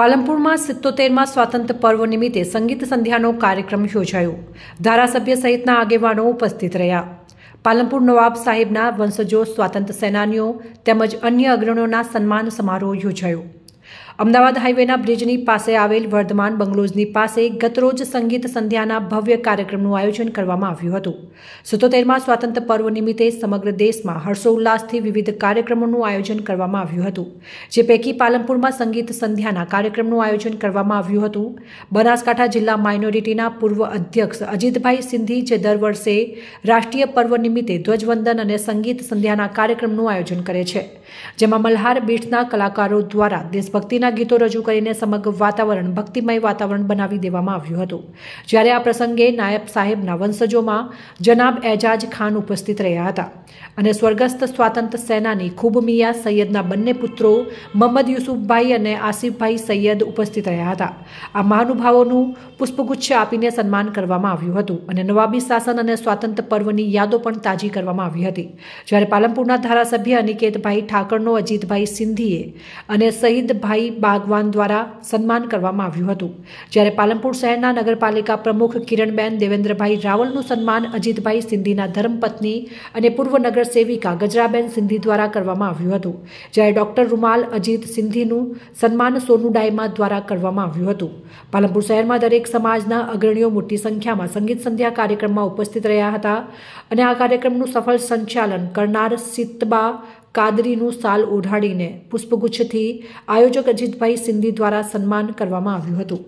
પાલનપુરમાં સિત્તોતેરમાં સ્વાતંત્ર્ય પર્વ નિમિત્તે સંગીત સંધ્યાનો કાર્યક્રમ યોજાયો ધારાસભ્ય સહિતના આગેવાનો ઉપસ્થિત રહ્યા પાલનપુર નવાબ સાહેબના વંશજો સ્વાતંત્ર્ય સેનાનીઓ તેમજ અન્ય અગ્રણીઓના સન્માન સમારોહ યોજાયો અમદાવાદ હાઈવેના બ્રિજની પાસે આવેલ વર્ધમાન બંગલોઝની પાસે ગતરોજ સંગીત સંધ્યાના ભવ્ય કાર્યક્રમનું આયોજન કરવામાં આવ્યું હતું સિત્તોતેરમાં સ્વાતંત્ર્ય પર્વ નિમિત્તે સમગ્ર દેશમાં હર્ષોલ્લાસથી વિવિધ કાર્યક્રમોનું આયોજન કરવામાં આવ્યું હતું જે પૈકી પાલનપુરમાં સંગીત સંધ્યાના કાર્યક્રમનું આયોજન કરવામાં આવ્યું હતું બનાસકાંઠા જિલ્લા માઇનોરિટીના પૂર્વ અધ્યક્ષ અજીતભાઈ સિંધી જે દર વર્ષે રાષ્ટ્રીય પર્વ નિમિત્તે ધ્વજવંદન અને સંગીત સંધ્યાના કાર્યક્રમનું આયોજન કરે છે જેમાં મલ્હાર બીટના કલાકારો દ્વારા દેશભક્તિના ભક્તિના ગીતો રજૂ કરીને સમગ્ર વાતાવરણ ભક્તિમય વાતાવરણ બનાવી દેવામાં આવ્યું હતું જ્યારે આ પ્રસંગે નાયબ સાહેબના વંશજોમાં જનાબ એજાજ ખાન ઉપસ્થિત રહ્યા હતા અને સ્વર્ગસ્થ સ્વાતંત્ર્ય સેનાની ખૂબ મિયા સૈયદના બંને પુત્રો મોહમ્મદ યુસુફભાઈ અને આસિફભાઈ સૈયદ ઉપસ્થિત રહ્યા હતા આ મહાનુભાવોનું પુષ્પગુચ્છ આપીને સન્માન કરવામાં આવ્યું હતું અને નવાબી શાસન અને સ્વાતંત્ર્ય પર્વની યાદો પણ તાજી કરવામાં આવી હતી જ્યારે પાલનપુરના ધારાસભ્ય અનિકેતભાઈ ઠાકરનો અજીતભાઈ સિંધીએ અને શહીદભાઈ બાગવાન દ્વારા સન્માન કરવામાં આવ્યું હતું જ્યારે પાલનપુર શહેરના નગરપાલિકા પ્રમુખ કિરણબેન દેવેન્દ્રભાઈ રાવલનું સન્માન અજીતભાઈ સિંધીના ધર્મપત્ની અને પૂર્વ નગર સેવિકા ગજરાબેન સિંધી દ્વારા કરવામાં આવ્યું હતું જ્યારે ડોક્ટર રૂમાલ અજીત સિંધીનું સન્માન સોનુ ડાયમા દ્વારા કરવામાં આવ્યું હતું પાલનપુર શહેરમાં દરેક સમાજના અગ્રણીઓ મોટી સંખ્યામાં સંગીત સંધ્યા કાર્યક્રમમાં ઉપસ્થિત રહ્યા હતા અને આ કાર્યક્રમનું સફળ સંચાલન કરનાર સિત્તબા કાદરીનું સાલ ઓઢાડીને પુષ્પગુચ્છથી આયોજક અજીતભાઈ સિંધી દ્વારા સન્માન કરવામાં આવ્યું હતું